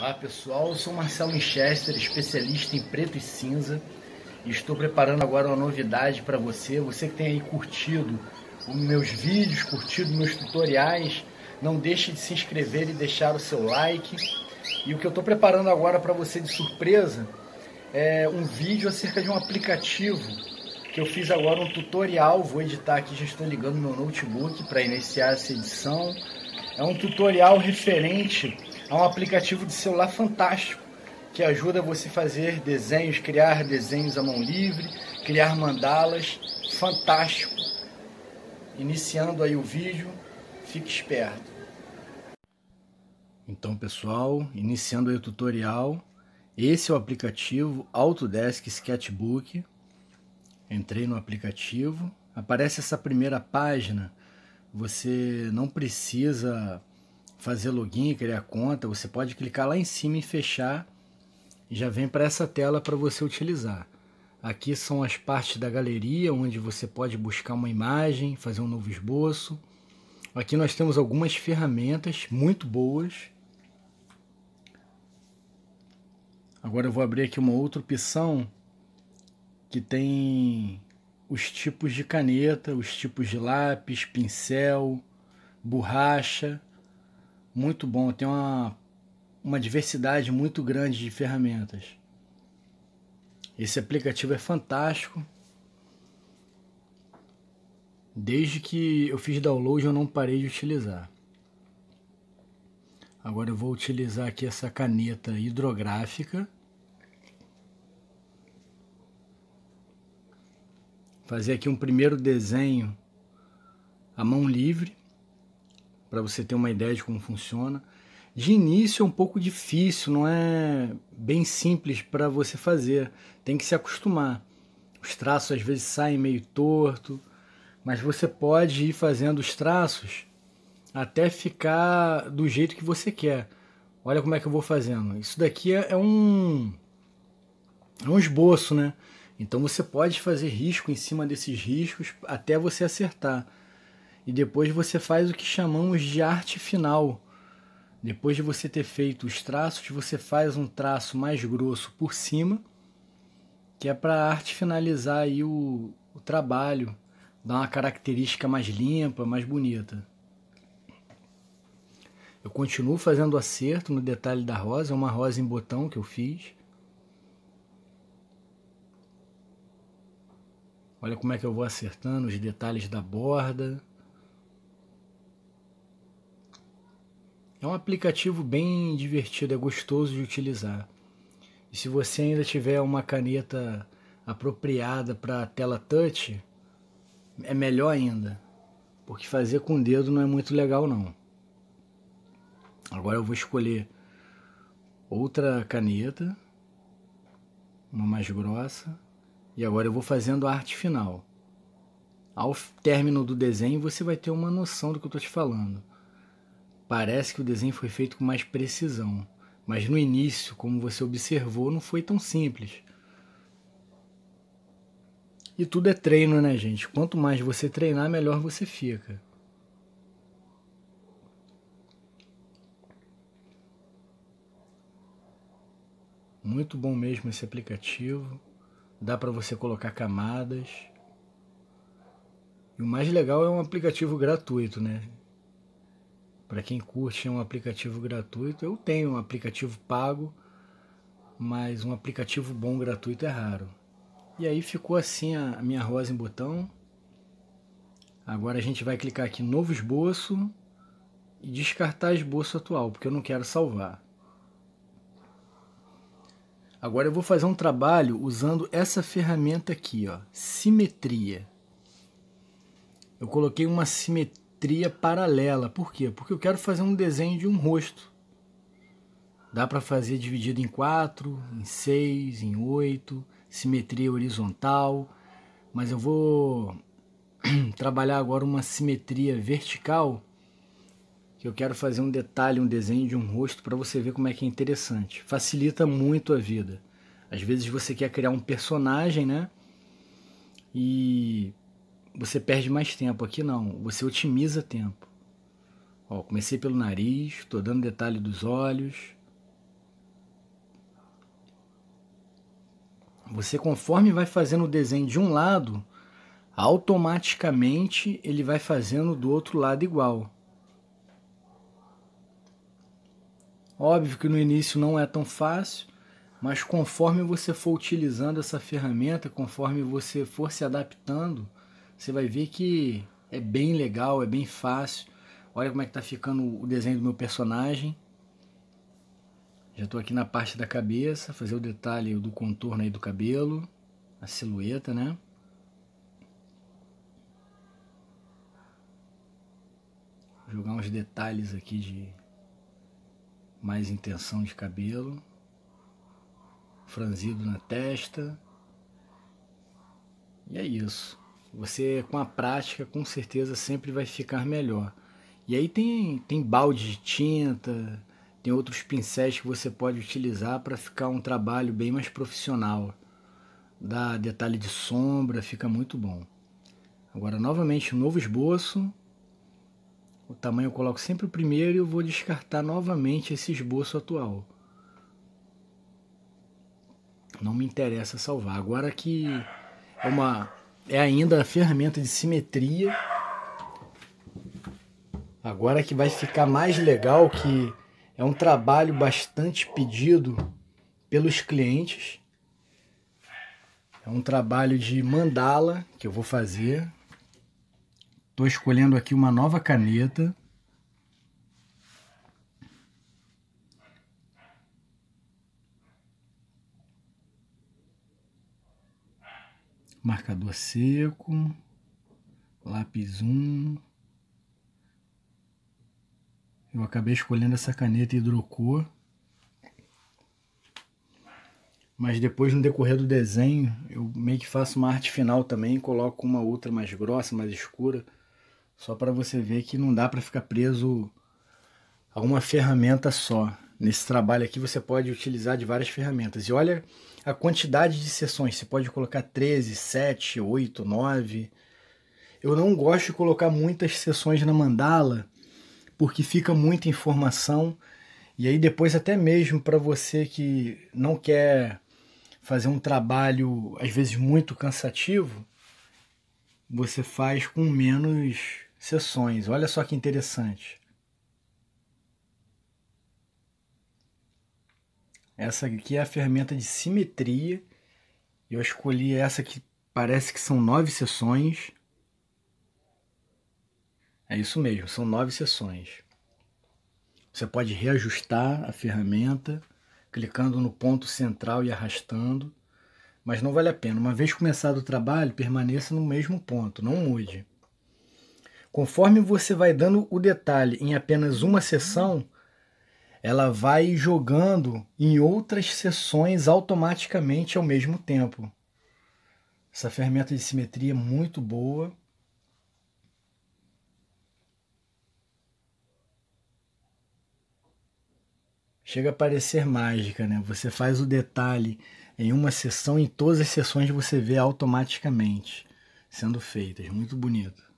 Olá pessoal, eu sou Marcelo Winchester, especialista em preto e cinza e estou preparando agora uma novidade para você, você que tem aí curtido os meus vídeos, curtido meus tutoriais, não deixe de se inscrever e deixar o seu like. E o que eu estou preparando agora para você de surpresa é um vídeo acerca de um aplicativo que eu fiz agora um tutorial, vou editar aqui, já estou ligando meu notebook para iniciar essa edição. É um tutorial referente é um aplicativo de celular fantástico que ajuda você a fazer desenhos, criar desenhos à mão livre, criar mandalas, fantástico. Iniciando aí o vídeo, fique esperto. Então, pessoal, iniciando o tutorial, esse é o aplicativo Autodesk Sketchbook. Entrei no aplicativo, aparece essa primeira página. Você não precisa fazer login, criar conta, você pode clicar lá em cima e fechar. Já vem para essa tela para você utilizar. Aqui são as partes da galeria onde você pode buscar uma imagem, fazer um novo esboço. Aqui nós temos algumas ferramentas muito boas. Agora eu vou abrir aqui uma outra opção que tem os tipos de caneta, os tipos de lápis, pincel, borracha muito bom, tem uma, uma diversidade muito grande de ferramentas. Esse aplicativo é fantástico. Desde que eu fiz download, eu não parei de utilizar. Agora eu vou utilizar aqui essa caneta hidrográfica. Fazer aqui um primeiro desenho à mão livre para você ter uma ideia de como funciona. De início é um pouco difícil, não é bem simples para você fazer. Tem que se acostumar. Os traços às vezes saem meio torto, mas você pode ir fazendo os traços até ficar do jeito que você quer. Olha como é que eu vou fazendo. Isso daqui é, é um é um esboço, né? Então você pode fazer risco em cima desses riscos até você acertar e depois você faz o que chamamos de arte final. Depois de você ter feito os traços, você faz um traço mais grosso por cima, que é para a arte finalizar aí o, o trabalho, dar uma característica mais limpa, mais bonita. Eu continuo fazendo acerto no detalhe da rosa, é uma rosa em botão que eu fiz. Olha como é que eu vou acertando os detalhes da borda. É um aplicativo bem divertido, é gostoso de utilizar. E se você ainda tiver uma caneta apropriada para tela touch, é melhor ainda, porque fazer com o dedo não é muito legal não. Agora eu vou escolher outra caneta, uma mais grossa, e agora eu vou fazendo a arte final. Ao término do desenho você vai ter uma noção do que eu estou te falando. Parece que o desenho foi feito com mais precisão, mas no início, como você observou, não foi tão simples. E tudo é treino, né, gente? Quanto mais você treinar, melhor você fica. Muito bom mesmo esse aplicativo. Dá para você colocar camadas. E o mais legal é um aplicativo gratuito, né? Para quem curte é um aplicativo gratuito. Eu tenho um aplicativo pago, mas um aplicativo bom gratuito é raro. E aí ficou assim a minha rosa em botão. Agora a gente vai clicar aqui em novo esboço e descartar esboço atual, porque eu não quero salvar. Agora eu vou fazer um trabalho usando essa ferramenta aqui, ó, simetria. Eu coloquei uma simetria geometria paralela. Por quê? Porque eu quero fazer um desenho de um rosto. Dá para fazer dividido em quatro, em seis, em oito, simetria horizontal, mas eu vou trabalhar agora uma simetria vertical que eu quero fazer um detalhe, um desenho de um rosto para você ver como é que é interessante. Facilita muito a vida. Às vezes você quer criar um personagem, né? E você perde mais tempo. Aqui não, você otimiza tempo. Ó, comecei pelo nariz, estou dando detalhe dos olhos. Você conforme vai fazendo o desenho de um lado, automaticamente ele vai fazendo do outro lado igual. Óbvio que no início não é tão fácil, mas conforme você for utilizando essa ferramenta, conforme você for se adaptando, você vai ver que é bem legal, é bem fácil. Olha como é que tá ficando o desenho do meu personagem. Já estou aqui na parte da cabeça, fazer o detalhe do contorno aí do cabelo, a silhueta, né? Vou jogar uns detalhes aqui de mais intenção de cabelo, franzido na testa. E é isso. Você, com a prática, com certeza sempre vai ficar melhor. E aí tem, tem balde de tinta, tem outros pincéis que você pode utilizar para ficar um trabalho bem mais profissional. Dá detalhe de sombra, fica muito bom. Agora, novamente, um novo esboço. O tamanho eu coloco sempre o primeiro e eu vou descartar novamente esse esboço atual. Não me interessa salvar. Agora que é uma, é ainda a ferramenta de simetria. Agora que vai ficar mais legal que é um trabalho bastante pedido pelos clientes. É um trabalho de mandala que eu vou fazer. Estou escolhendo aqui uma nova caneta. marcador seco, lápis 1. Eu acabei escolhendo essa caneta hidrocor. Mas depois, no decorrer do desenho, eu meio que faço uma arte final também, coloco uma outra mais grossa, mais escura, só para você ver que não dá para ficar preso a uma ferramenta só. Nesse trabalho aqui você pode utilizar de várias ferramentas. E olha a quantidade de sessões, você pode colocar 13, 7, 8, 9. Eu não gosto de colocar muitas sessões na mandala, porque fica muita informação. E aí depois até mesmo para você que não quer fazer um trabalho às vezes muito cansativo, você faz com menos sessões. Olha só que interessante. Essa aqui é a ferramenta de simetria. Eu escolhi essa que parece que são nove sessões. É isso mesmo, são nove sessões. Você pode reajustar a ferramenta clicando no ponto central e arrastando, mas não vale a pena. Uma vez começado o trabalho, permaneça no mesmo ponto, não mude. Conforme você vai dando o detalhe em apenas uma sessão, ela vai jogando em outras sessões automaticamente ao mesmo tempo. Essa ferramenta de simetria é muito boa. Chega a parecer mágica, né? Você faz o detalhe em uma sessão, em todas as sessões você vê automaticamente sendo feitas. Muito bonito.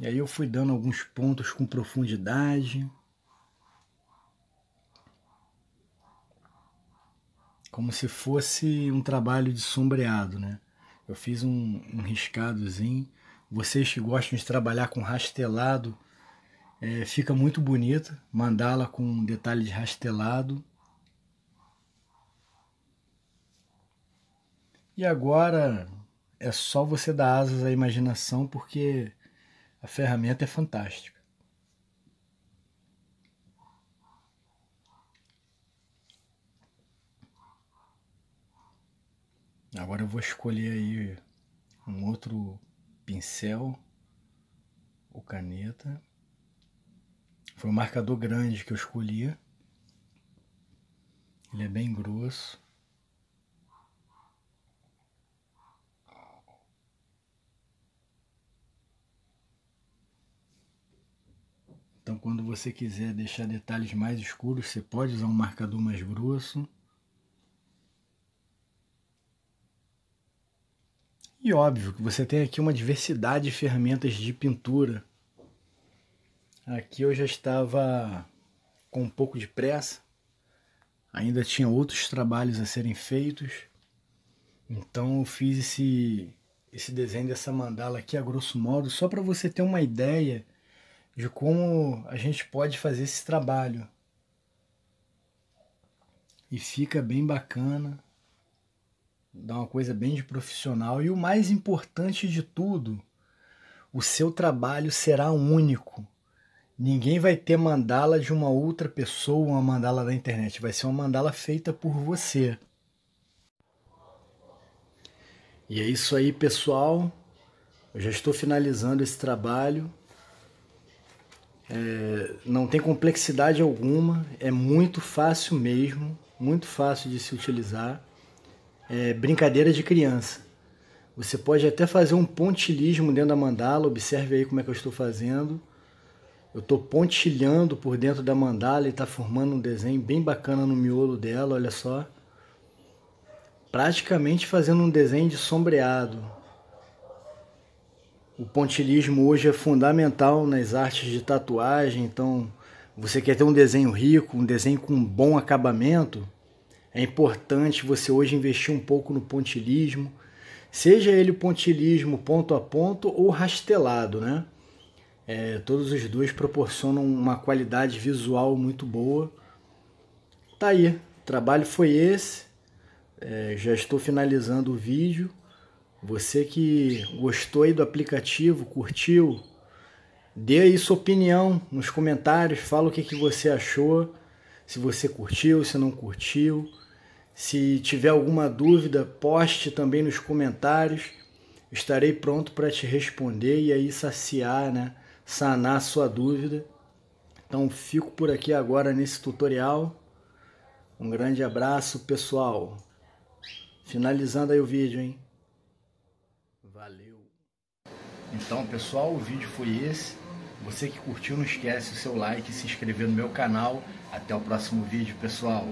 E aí eu fui dando alguns pontos com profundidade. Como se fosse um trabalho de sombreado, né? Eu fiz um, um riscadozinho. Vocês que gostam de trabalhar com rastelado, é, fica muito bonita. la com um detalhe de rastelado. E agora é só você dar asas à imaginação, porque a ferramenta é fantástica. Agora eu vou escolher aí um outro pincel ou caneta. Foi um marcador grande que eu escolhi. Ele é bem grosso. Então, quando você quiser deixar detalhes mais escuros, você pode usar um marcador mais grosso. E óbvio que você tem aqui uma diversidade de ferramentas de pintura. Aqui eu já estava com um pouco de pressa, ainda tinha outros trabalhos a serem feitos, então eu fiz esse, esse desenho dessa mandala aqui a grosso modo, só para você ter uma ideia de como a gente pode fazer esse trabalho. E fica bem bacana, dá uma coisa bem de profissional. E o mais importante de tudo, o seu trabalho será único. Ninguém vai ter mandala de uma outra pessoa, uma mandala da internet. Vai ser uma mandala feita por você. E é isso aí, pessoal. Eu já estou finalizando esse trabalho. É, não tem complexidade alguma, é muito fácil mesmo, muito fácil de se utilizar. É brincadeira de criança. Você pode até fazer um pontilhismo dentro da mandala, observe aí como é que eu estou fazendo. Eu estou pontilhando por dentro da mandala e está formando um desenho bem bacana no miolo dela, olha só. Praticamente fazendo um desenho de sombreado. O pontilismo hoje é fundamental nas artes de tatuagem, então você quer ter um desenho rico, um desenho com um bom acabamento, é importante você hoje investir um pouco no pontilismo, seja ele pontilismo ponto a ponto ou rastelado, né? É, todos os dois proporcionam uma qualidade visual muito boa. Tá aí, o trabalho foi esse. É, já estou finalizando o vídeo. Você que gostou aí do aplicativo, curtiu, dê aí sua opinião nos comentários, fala o que, que você achou, se você curtiu, se não curtiu. Se tiver alguma dúvida, poste também nos comentários. Estarei pronto para te responder e aí saciar, né? Sanar a sua dúvida. Então fico por aqui agora nesse tutorial. Um grande abraço, pessoal. Finalizando aí o vídeo, hein? Então, pessoal, o vídeo foi esse. Você que curtiu, não esquece o seu like, se inscrever no meu canal. Até o próximo vídeo, pessoal.